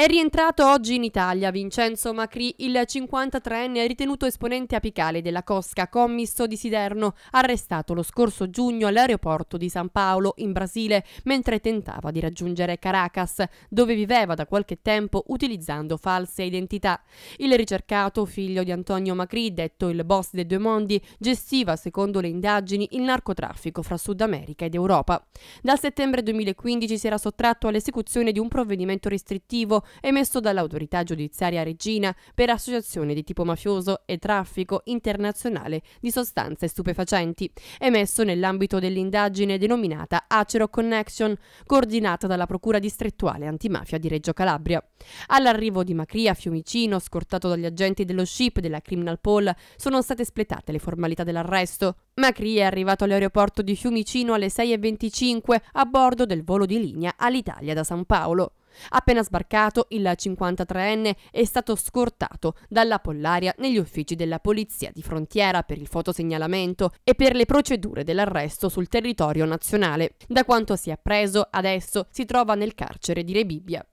È rientrato oggi in Italia Vincenzo Macri, il 53enne ritenuto esponente apicale della Cosca Commisto di Siderno, arrestato lo scorso giugno all'aeroporto di San Paolo, in Brasile, mentre tentava di raggiungere Caracas, dove viveva da qualche tempo utilizzando false identità. Il ricercato, figlio di Antonio Macri, detto il boss dei due mondi, gestiva, secondo le indagini, il narcotraffico fra Sud America ed Europa. Dal settembre 2015 si era sottratto all'esecuzione di un provvedimento restrittivo emesso dall'autorità giudiziaria Regina per associazione di tipo mafioso e traffico internazionale di sostanze stupefacenti, emesso nell'ambito dell'indagine denominata Acero Connection, coordinata dalla Procura distrettuale antimafia di Reggio Calabria. All'arrivo di Macri a Fiumicino, scortato dagli agenti dello SHIP della Criminal Poll, sono state espletate le formalità dell'arresto. Macri è arrivato all'aeroporto di Fiumicino alle 6.25 a bordo del volo di linea all'Italia da San Paolo. Appena sbarcato, il 53enne è stato scortato dalla Pollaria negli uffici della Polizia di Frontiera per il fotosegnalamento e per le procedure dell'arresto sul territorio nazionale. Da quanto si è appreso, adesso si trova nel carcere di Rebibbia.